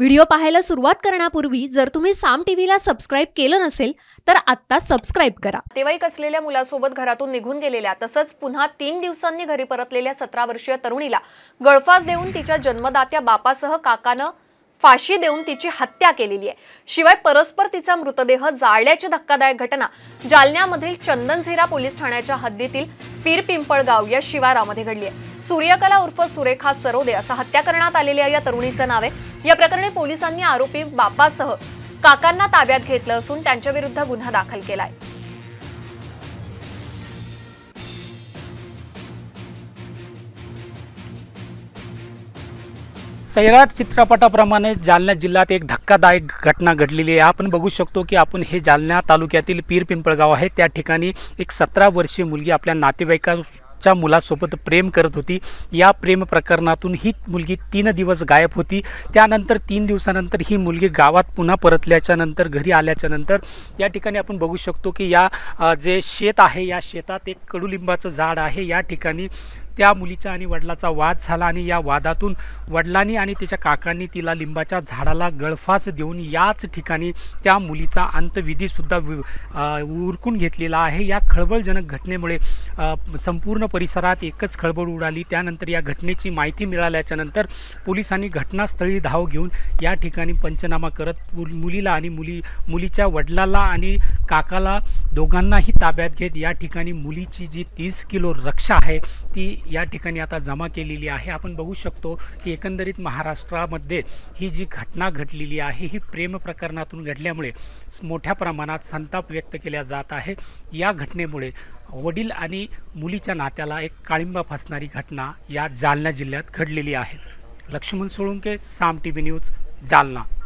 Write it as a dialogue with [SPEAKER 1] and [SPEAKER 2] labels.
[SPEAKER 1] video पाहायला सुरुवात करण्यापूर्वी जर तुम्ही साम टीव्हीला सबस्क्राईब केलं नसेल तर आत्ता सबस्क्राईब करा तेवाईक असलेल्या मुलासोबत घरातून निघून गेलेल्या तसंच पुन्हा तीन दिवसांनी घरी परतलेल्या सतरा वर्षीय तरुणीला गळफास देऊन तिच्या जन्मदात्या बापासह काकानं फाशी देऊन तिची हत्या केलेली आहे शिवाय परस्पर तिचा मृतदेह जाळल्याची धक्कादायक घटना जालन्यामधील चंदनझिरा पोलीस ठाण्याच्या हद्दीतील पीर या शिवारामध्ये घडली आहे सूर्यकला उर्फ सुरेखा सरोदे असं हत्या करण्यात आलेल्या या तरुणीचं नाव आहे या प्रकरणी पोलिसांनी आरोपी बापासह काकांना ताब्यात घेतलं असून विरुद्ध गुन्हा दाखल केलाय
[SPEAKER 2] सैराट चित्रपटाप्रमाणे जालना जिल्ह्यात एक धक्कादायक घटना घडलेली आहे आपण बघू शकतो की आपण हे जालना तालुक्यातील पीर पिंपळगाव आहे त्या ठिकाणी एक सतरा वर्षीय मुलगी आपल्या नातेवाईका च्या मुलासोबत प्रेम करत होती या प्रेम प्रकरणातून ही मुलगी तीन दिवस गायब होती त्यानंतर तीन दिवसानंतर ही मुलगी गावात पुन्हा परतल्याच्या नंतर घरी आल्याच्या नंतर या ठिकाणी आपण बघू शकतो की या जे शेत आहे या शेतात एक कडुलिंबाचं झाड आहे या ठिकाणी त्या मुलीचा आणि वडिलाचा वाद झाला आणि या वादातून वडिलांनी आणि तिच्या काकांनी तिला लिंबाच्या झाडाला गळफास देऊन याच ठिकाणी त्या मुलीचा अंतविधीसुद्धा उरकून घेतलेला आहे या खळबळजनक घटनेमुळे संपूर्ण परिसरात एकच खळबळ उडाली त्यानंतर या घटनेची माहिती मिळाल्याच्यानंतर पोलिसांनी घटनास्थळी धाव घेऊन या ठिकाणी पंचनामा करत मुलीला आणि मुली मुलीच्या वडिलाला आणि काकाला दोघांनाही ताब्यात घेत या ठिकाणी मुलीची जी तीस किलो रक्षा आहे ती या ठिकाणी आता जमा केलेली आहे आपण बघू शकतो की एकंदरीत महाराष्ट्रामध्ये ही जी घटना घडलेली आहे ही प्रेम प्रकरणातून घडल्यामुळे मोठ्या प्रमाणात संताप व्यक्त केला जात आहे या घटनेमुळे वडील आणि मुलीच्या नात्याला एक काळिंबा फसणारी घटना या जालना जिल्ह्यात घडलेली आहे Laxman Solunke Saam TV news Jalna